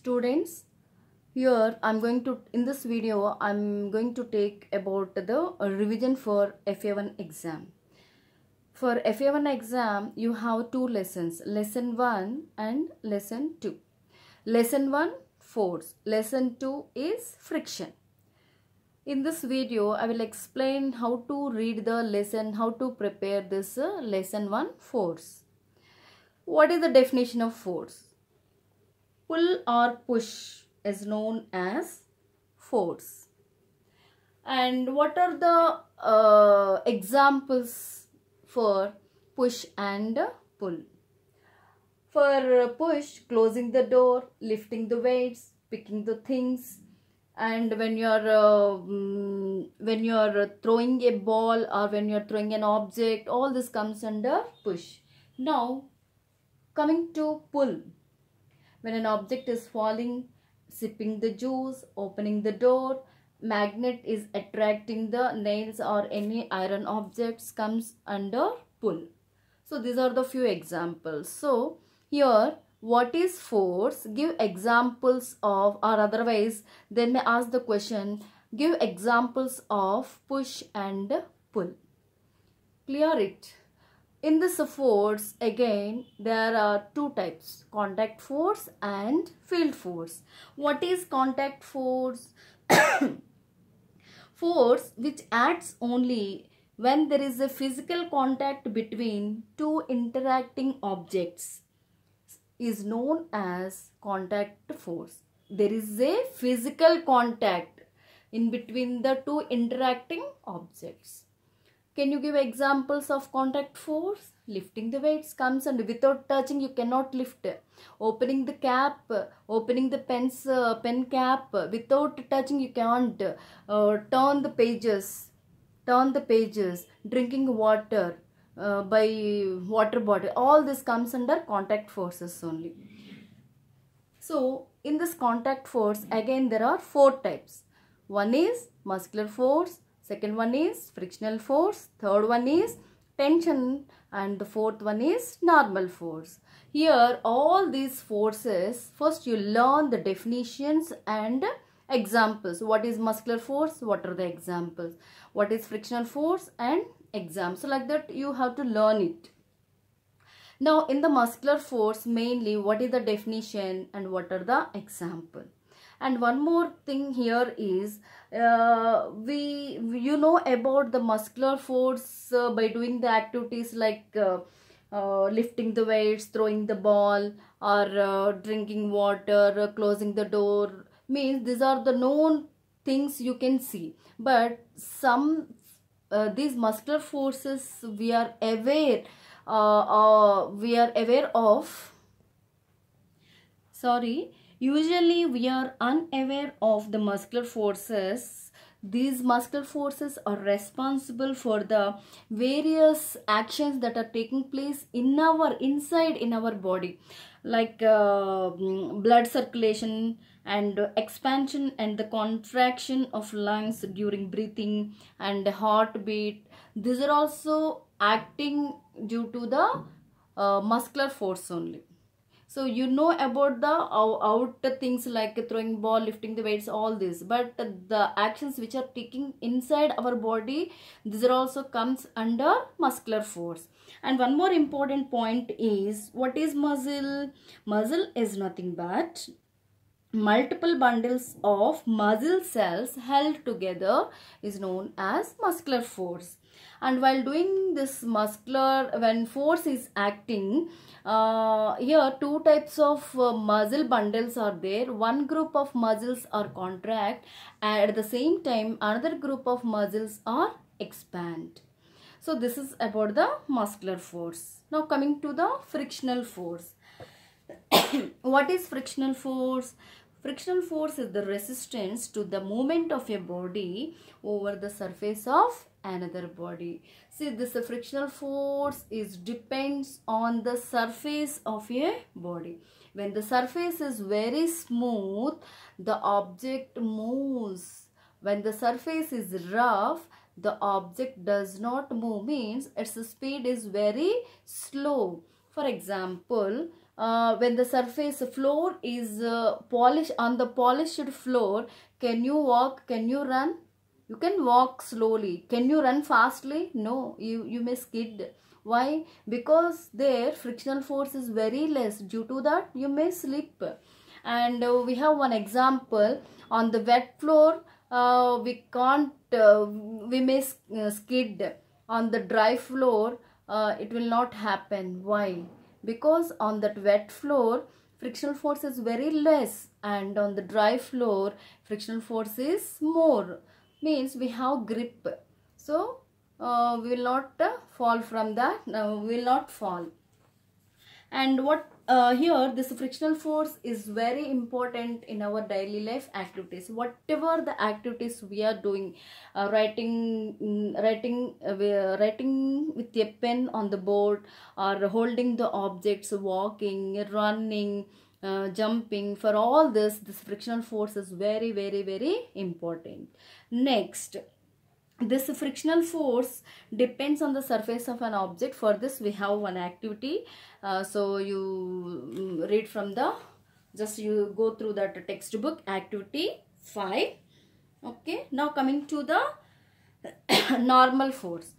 students here I'm going to in this video I'm going to take about the uh, revision for FA1 exam for FA1 exam you have two lessons lesson 1 and lesson 2 lesson 1 force lesson 2 is friction in this video, I will explain how to read the lesson, how to prepare this uh, lesson 1 force. What is the definition of force? pull or push is known as force. And what are the uh, examples for push and pull? For push, closing the door, lifting the weights, picking the things, and when you're uh, mm, when you're throwing a ball or when you're throwing an object all this comes under push now coming to pull when an object is falling, sipping the juice, opening the door, magnet is attracting the nails or any iron objects comes under pull. So these are the few examples. So here what is force? Give examples of or otherwise they may ask the question give examples of push and pull. Clear it in this force again there are two types contact force and field force what is contact force force which acts only when there is a physical contact between two interacting objects is known as contact force there is a physical contact in between the two interacting objects can you give examples of contact force? Lifting the weights comes and without touching you cannot lift. Opening the cap, opening the pen's, uh, pen cap without touching you can't. Uh, turn the pages, turn the pages, drinking water uh, by water bottle. All this comes under contact forces only. So in this contact force again there are four types. One is muscular force, second one is frictional force, third one is tension and the fourth one is normal force. Here all these forces, first you learn the definitions and examples. What is muscular force? What are the examples? What is frictional force and examples. So like that you have to learn it. Now in the muscular force mainly what is the definition and what are the example? and one more thing here is uh, we you know about the muscular force uh, by doing the activities like uh, uh lifting the weights throwing the ball or uh, drinking water uh, closing the door means these are the known things you can see but some these muscular forces we are aware we are aware of sorry Usually we are unaware of the muscular forces. These muscular forces are responsible for the various actions that are taking place in our inside in our body like uh, mm, blood circulation and expansion and the contraction of lungs during breathing and heartbeat. These are also acting due to the uh, muscular force only so you know about the out things like throwing ball lifting the weights all this but the actions which are taking inside our body these are also comes under muscular force and one more important point is what is muscle muscle is nothing but multiple bundles of muscle cells held together is known as muscular force and while doing this muscular when force is acting uh, here two types of uh, muscle bundles are there one group of muscles are contract and at the same time another group of muscles are expand so this is about the muscular force now coming to the frictional force what is frictional force frictional force is the resistance to the movement of a body over the surface of another body see this frictional force is depends on the surface of a body when the surface is very smooth the object moves when the surface is rough the object does not move means its speed is very slow for example uh, when the surface floor is uh, polished on the polished floor can you walk can you run you can walk slowly can you run fastly no you you may skid why because their frictional force is very less due to that you may slip and uh, we have one example on the wet floor uh, we can't uh, we may uh, skid on the dry floor uh, it will not happen why because on that wet floor frictional force is very less and on the dry floor frictional force is more means we have grip so uh, we will not uh, fall from the uh, we will not fall and what uh, here this frictional force is very important in our daily life activities whatever the activities we are doing uh, writing mm, writing uh, writing with a pen on the board or holding the objects walking running jumping for all this this frictional force is very very very important Next, this frictional force depends on the surface of an object. For this, we have one activity. Uh, so, you mm, read from the, just you go through that textbook, activity 5. Okay, now coming to the normal force.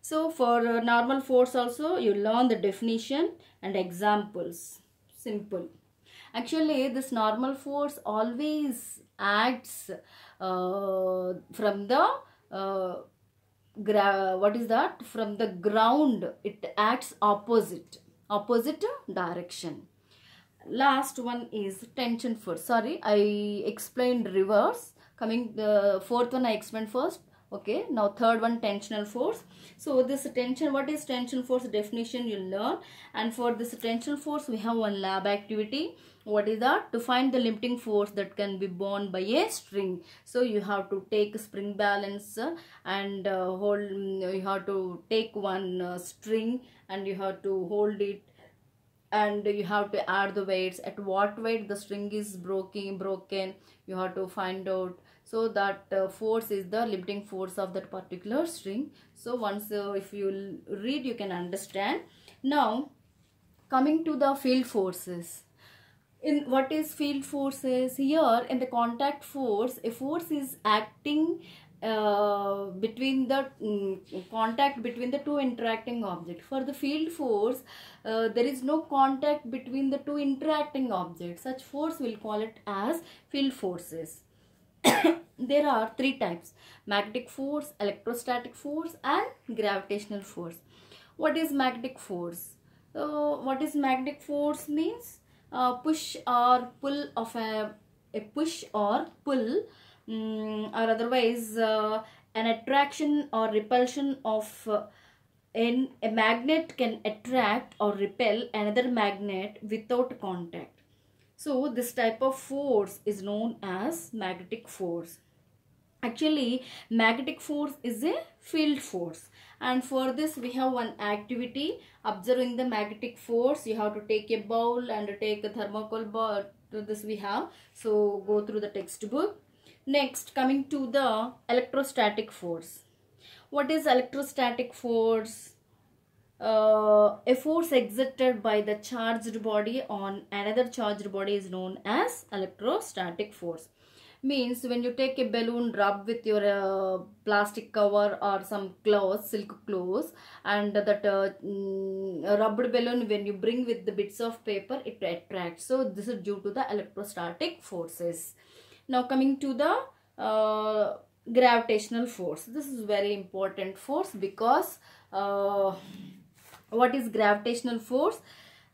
So, for uh, normal force also, you learn the definition and examples. Simple. Actually, this normal force always acts uh, from the uh, what is that from the ground it acts opposite opposite direction last one is tension force sorry i explained reverse coming the fourth one i explained first okay now third one tensional force so this tension what is tension force definition you'll learn and for this tension force we have one lab activity what is that to find the limiting force that can be borne by a string so you have to take spring balance and uh, hold you have to take one uh, string and you have to hold it and you have to add the weights at what weight the string is broken broken you have to find out so that uh, force is the limiting force of that particular string so once uh, if you read you can understand now coming to the field forces in what is field forces here in the contact force a force is acting uh, between the um, contact between the two interacting objects for the field force uh, there is no contact between the two interacting objects such force we'll call it as field forces there are three types magnetic force electrostatic force and gravitational force what is magnetic force So, uh, what is magnetic force means uh, push or pull of a, a push or pull um, or otherwise uh, an attraction or repulsion of uh, in a magnet can attract or repel another magnet without contact so this type of force is known as magnetic force. Actually, magnetic force is a field force and for this we have one activity observing the magnetic force you have to take a bowl and take a thermocol ball this we have so go through the textbook next coming to the electrostatic force what is electrostatic force uh, a force exerted by the charged body on another charged body is known as electrostatic force means when you take a balloon rub with your uh, plastic cover or some cloth silk cloth and that uh, mm, rubbed balloon when you bring with the bits of paper it attracts so this is due to the electrostatic forces now coming to the uh, gravitational force this is very important force because uh, what is gravitational force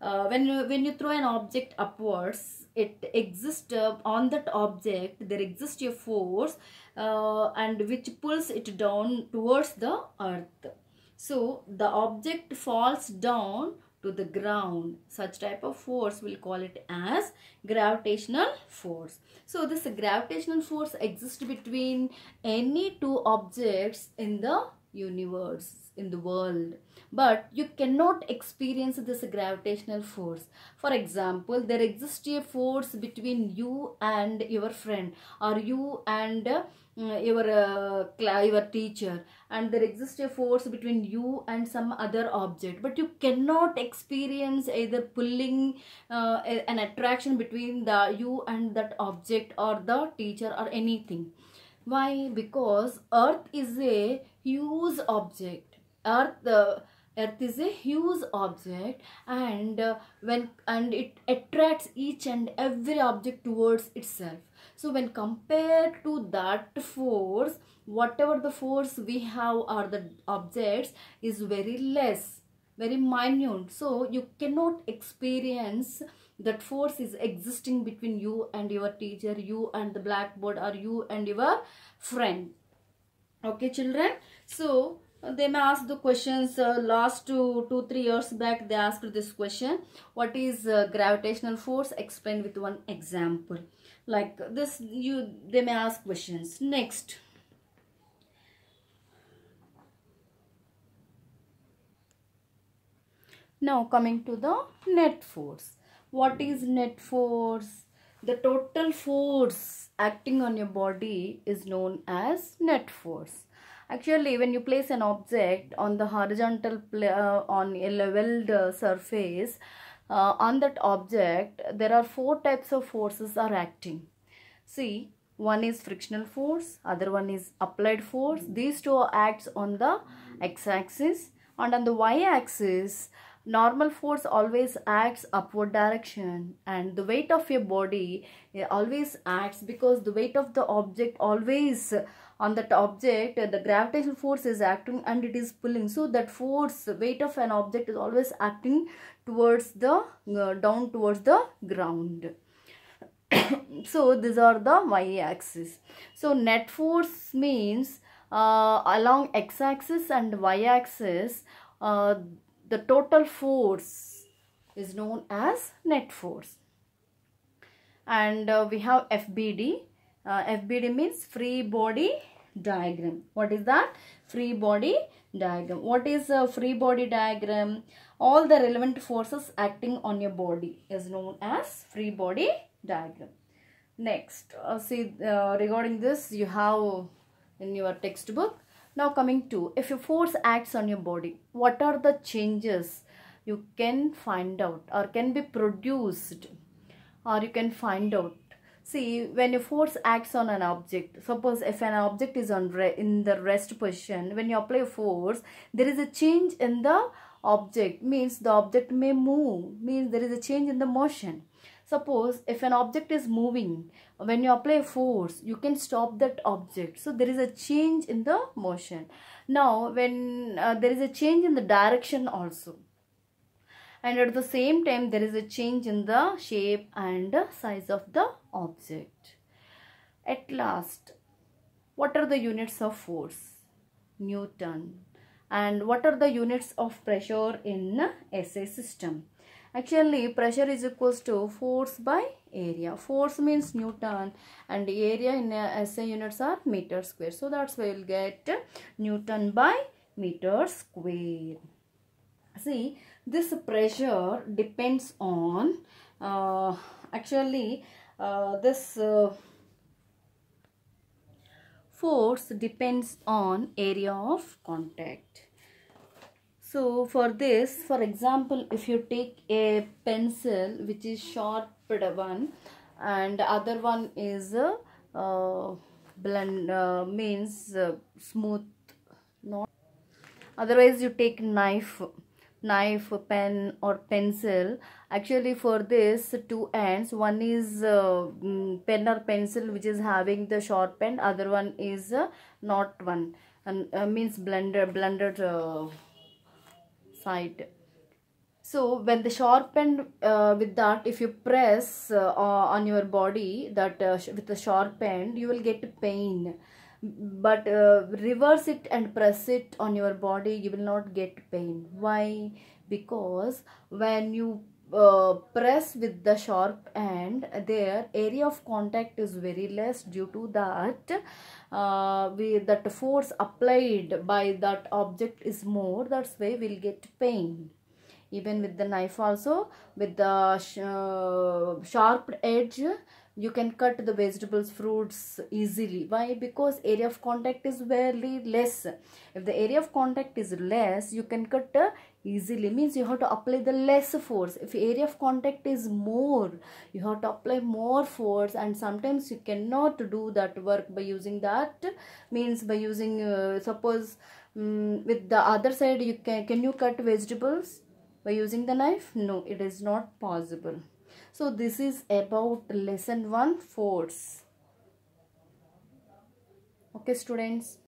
uh, when you when you throw an object upwards it exists uh, on that object there exists a force uh, and which pulls it down towards the earth so the object falls down to the ground such type of force we'll call it as gravitational force so this gravitational force exists between any two objects in the universe in the world but you cannot experience this gravitational force for example there exists a force between you and your friend or you and uh, your uh, your teacher and there exists a force between you and some other object but you cannot experience either pulling uh, an attraction between the you and that object or the teacher or anything why? Because Earth is a huge object. Earth. Uh, earth is a huge object and uh, when and it attracts each and every object towards itself so when compared to that force whatever the force we have or the objects is very less very minute so you cannot experience that force is existing between you and your teacher you and the blackboard or you and your friend okay children so uh, they may ask the questions uh, last two two three years back they asked this question what is uh, gravitational force explain with one example like this you they may ask questions next now coming to the net force what is net force the total force acting on your body is known as net force actually when you place an object on the horizontal uh, on a leveled uh, surface uh, on that object there are four types of forces are acting see one is frictional force other one is applied force these two acts on the x axis and on the y axis normal force always acts upward direction and the weight of your body eh, always acts because the weight of the object always eh, on that object eh, the gravitational force is acting and it is pulling so that force weight of an object is always acting towards the uh, down towards the ground so these are the y axis so net force means uh, along x axis and y axis uh, the total force is known as net force and uh, we have FBD uh, FBD means free body diagram what is that free body diagram what is a free body diagram all the relevant forces acting on your body is known as free body diagram next uh, see uh, regarding this you have in your textbook now coming to if your force acts on your body, what are the changes you can find out or can be produced or you can find out. See when your force acts on an object, suppose if an object is on in the rest position, when you apply force, there is a change in the object means the object may move means there is a change in the motion Suppose if an object is moving, when you apply force, you can stop that object. So there is a change in the motion. Now when uh, there is a change in the direction also and at the same time there is a change in the shape and size of the object. At last, what are the units of force? Newton. And what are the units of pressure in SI system? Actually, pressure is equals to force by area. Force means Newton and area in SI units are meter square. So, that's why we will get Newton by meter square. See, this pressure depends on, uh, actually, uh, this uh, force depends on area of contact. So for this, for example, if you take a pencil which is sharpened one and other one is a uh, blend uh, means uh, smooth not otherwise you take knife knife pen or pencil actually for this two ends one is uh, mm, pen or pencil which is having the sharp end other one is uh, not one and uh, means blender blended uh, side so when the sharpened uh, with that if you press uh, on your body that uh, with the sharp end you will get pain but uh, reverse it and press it on your body you will not get pain why because when you uh, press with the sharp end their area of contact is very less due to that uh, we, that force applied by that object is more that's why we'll get pain even with the knife also with the sh uh, sharp edge you can cut the vegetables fruits easily why because area of contact is very less if the area of contact is less you can cut uh, easily means you have to apply the less force if area of contact is more you have to apply more force and sometimes you cannot do that work by using that means by using uh, suppose um, with the other side you can can you cut vegetables by using the knife no it is not possible so this is about lesson 1 force. Okay students.